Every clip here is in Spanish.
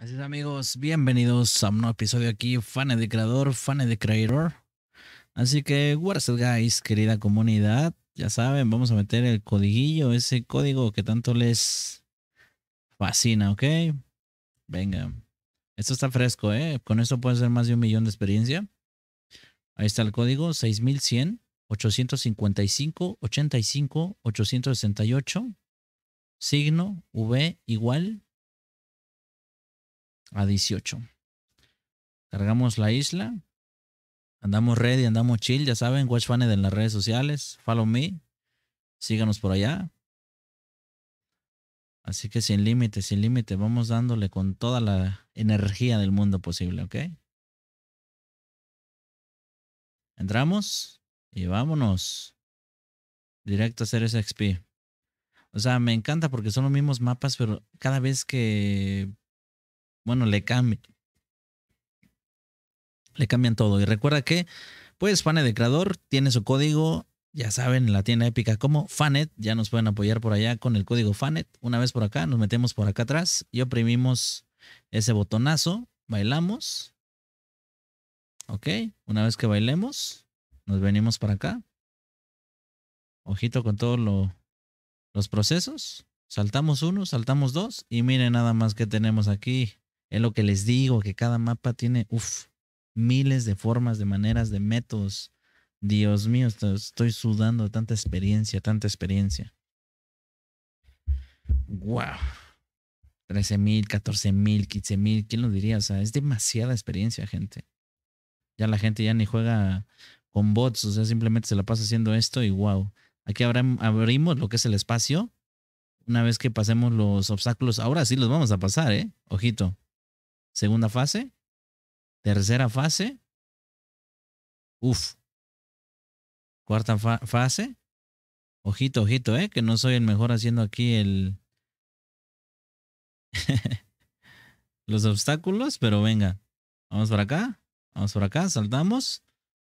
Así es amigos, bienvenidos a un nuevo episodio aquí, fan de creador, fan de creator. Así que, what's up guys, querida comunidad, ya saben, vamos a meter el codiguillo, ese código que tanto les fascina, ¿ok? Venga, esto está fresco, ¿eh? Con esto puede ser más de un millón de experiencia. Ahí está el código, 6100, 855, 85, 868, signo, V igual, a 18. Cargamos la isla. Andamos ready, andamos chill, ya saben, watch fan en las redes sociales, follow me, síganos por allá. Así que sin límite, sin límite, vamos dándole con toda la energía del mundo posible, ¿ok? Entramos y vámonos. Directo a hacer ese XP. O sea, me encanta porque son los mismos mapas, pero cada vez que bueno, le cambian. Le cambian todo. Y recuerda que, pues, Fanet de creador tiene su código, ya saben, la tienda épica como Fanet. Ya nos pueden apoyar por allá con el código Fanet. Una vez por acá, nos metemos por acá atrás y oprimimos ese botonazo. Bailamos. Ok, una vez que bailemos, nos venimos para acá. Ojito con todos los procesos. Saltamos uno, saltamos dos y miren nada más que tenemos aquí. Es lo que les digo, que cada mapa tiene, uff, miles de formas, de maneras, de métodos. Dios mío, estoy sudando tanta experiencia, tanta experiencia. Wow. 13.000, mil, 15.000, mil, mil, ¿quién lo diría? O sea, es demasiada experiencia, gente. Ya la gente ya ni juega con bots, o sea, simplemente se la pasa haciendo esto y wow. Aquí abrimos lo que es el espacio. Una vez que pasemos los obstáculos, ahora sí los vamos a pasar, ¿eh? Ojito. Segunda fase. Tercera fase. Uf. Cuarta fase. Ojito, ojito, eh, que no soy el mejor haciendo aquí el... los obstáculos, pero venga. Vamos por acá. Vamos por acá, saltamos.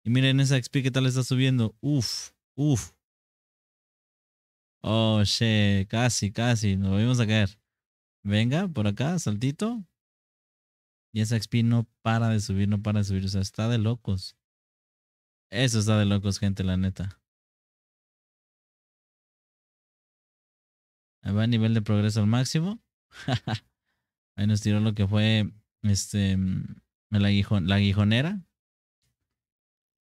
Y miren esa XP que tal está subiendo. Uf, uf. Oh, che, casi, casi. Nos vamos a caer. Venga, por acá, saltito. Y esa XP no para de subir, no para de subir. O sea, está de locos. Eso está de locos, gente, la neta. Ahí va nivel de progreso al máximo. Ahí nos tiró lo que fue este mm, la, guijon, la guijonera.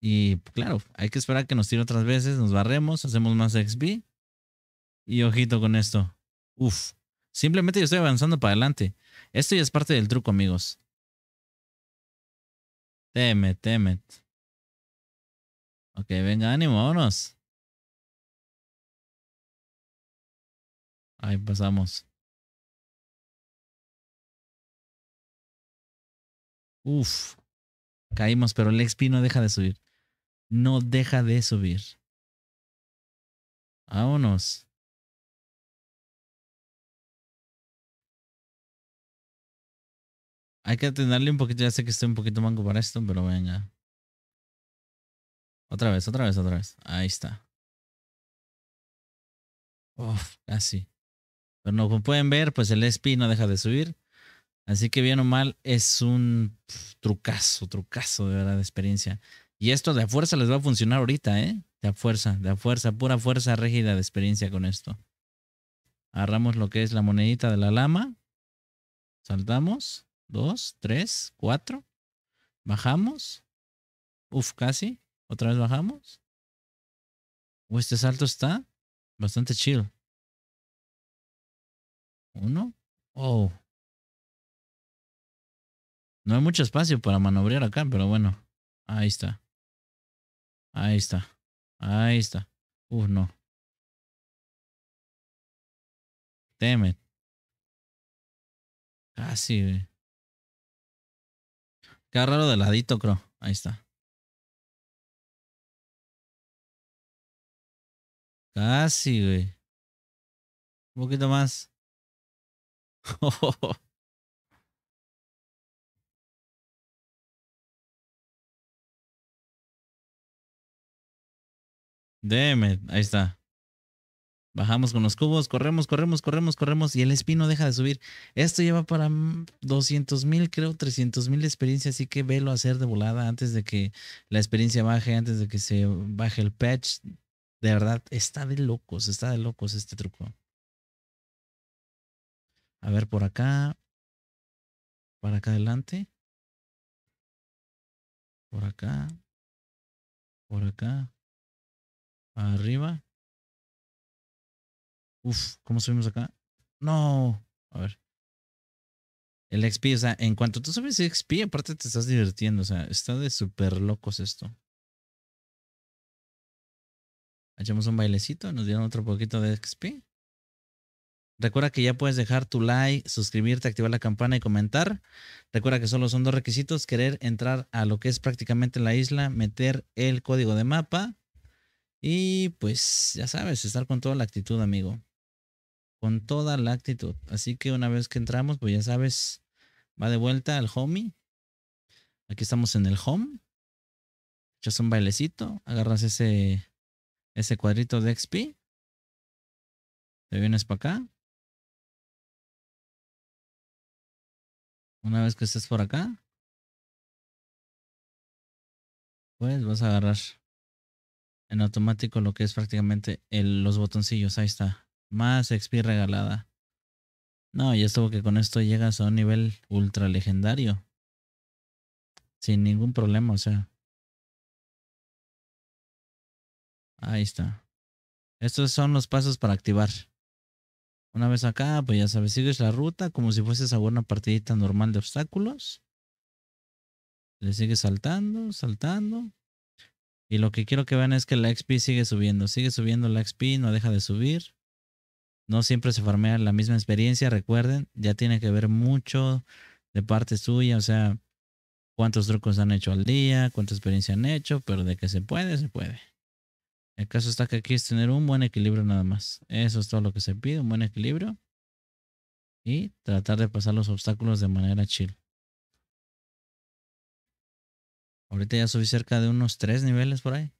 Y pues, claro, hay que esperar que nos tire otras veces, nos barremos, hacemos más XP. Y ojito con esto. Uf. Simplemente yo estoy avanzando para adelante. Esto ya es parte del truco, amigos. Teme, temet. Ok, venga, ánimo, vámonos. Ahí pasamos. Uf. Caímos, pero el XP no deja de subir. No deja de subir. Vámonos. Hay que atenderle un poquito. Ya sé que estoy un poquito manco para esto, pero venga. Otra vez, otra vez, otra vez. Ahí está. Uf, casi. Pero como pueden ver, pues el SP no deja de subir. Así que bien o mal, es un trucazo, trucazo de verdad de experiencia. Y esto de fuerza les va a funcionar ahorita, ¿eh? De fuerza, de fuerza, pura fuerza rígida de experiencia con esto. Agarramos lo que es la monedita de la lama. Saltamos. Dos, tres, cuatro. Bajamos. Uf, casi. Otra vez bajamos. Uy, este salto está bastante chill. Uno. Oh. No hay mucho espacio para manobrear acá, pero bueno. Ahí está. Ahí está. Ahí está. Uf, no. Teme. Casi, güey. Qué raro de ladito, creo. Ahí está. Casi, güey. Un poquito más. Demet, Ahí está. Bajamos con los cubos, corremos, corremos, corremos, corremos y el espino deja de subir. Esto lleva para 200.000, mil, creo, 300 mil experiencias, así que velo hacer de volada antes de que la experiencia baje, antes de que se baje el patch. De verdad, está de locos, está de locos este truco. A ver por acá. Para acá adelante. Por acá. Por acá. Arriba. Uf, ¿cómo subimos acá? No. A ver. El XP, o sea, en cuanto tú subes XP, aparte te estás divirtiendo, o sea, está de súper locos esto. Echamos un bailecito, nos dieron otro poquito de XP. Recuerda que ya puedes dejar tu like, suscribirte, activar la campana y comentar. Recuerda que solo son dos requisitos, querer entrar a lo que es prácticamente la isla, meter el código de mapa y pues ya sabes, estar con toda la actitud, amigo con toda la actitud. Así que una vez que entramos, pues ya sabes, va de vuelta al homie. Aquí estamos en el home. Echas un bailecito, agarras ese, ese cuadrito de XP. Te vienes para acá. Una vez que estés por acá, pues vas a agarrar en automático lo que es prácticamente los botoncillos. Ahí está. Más XP regalada. No, ya estuvo que con esto llegas a un nivel ultra legendario. Sin ningún problema, o sea. Ahí está. Estos son los pasos para activar. Una vez acá, pues ya sabes, sigues la ruta como si fueses a una partidita normal de obstáculos. Le sigues saltando, saltando. Y lo que quiero que vean es que la XP sigue subiendo, sigue subiendo la XP, no deja de subir. No siempre se farmea la misma experiencia, recuerden, ya tiene que ver mucho de parte suya, o sea, cuántos trucos han hecho al día, cuánta experiencia han hecho, pero de que se puede, se puede. El caso está que aquí es tener un buen equilibrio nada más. Eso es todo lo que se pide, un buen equilibrio. Y tratar de pasar los obstáculos de manera chill. Ahorita ya subí cerca de unos tres niveles por ahí.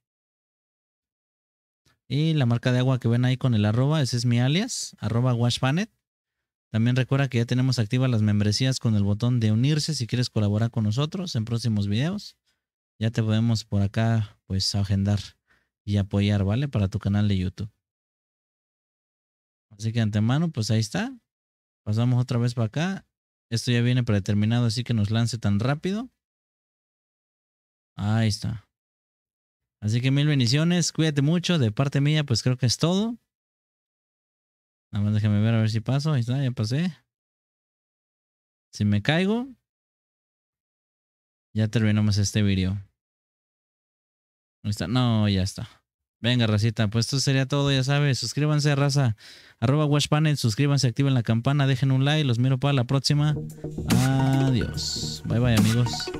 Y la marca de agua que ven ahí con el arroba, ese es mi alias, arroba washpanet. También recuerda que ya tenemos activas las membresías con el botón de unirse si quieres colaborar con nosotros en próximos videos. Ya te podemos por acá pues agendar y apoyar, ¿vale? Para tu canal de YouTube. Así que antemano, pues ahí está. Pasamos otra vez para acá. Esto ya viene predeterminado, así que nos lance tan rápido. Ahí está. Así que mil bendiciones, cuídate mucho. De parte mía, pues creo que es todo. Nada más déjame ver a ver si paso. Ahí está, ya pasé. Si me caigo, ya terminamos este video. Ahí está. No, ya está. Venga, racita, pues esto sería todo, ya sabes. Suscríbanse, raza. Arroba WatchPanet, suscríbanse, activen la campana, dejen un like. Los miro para la próxima. Adiós. Bye, bye, amigos.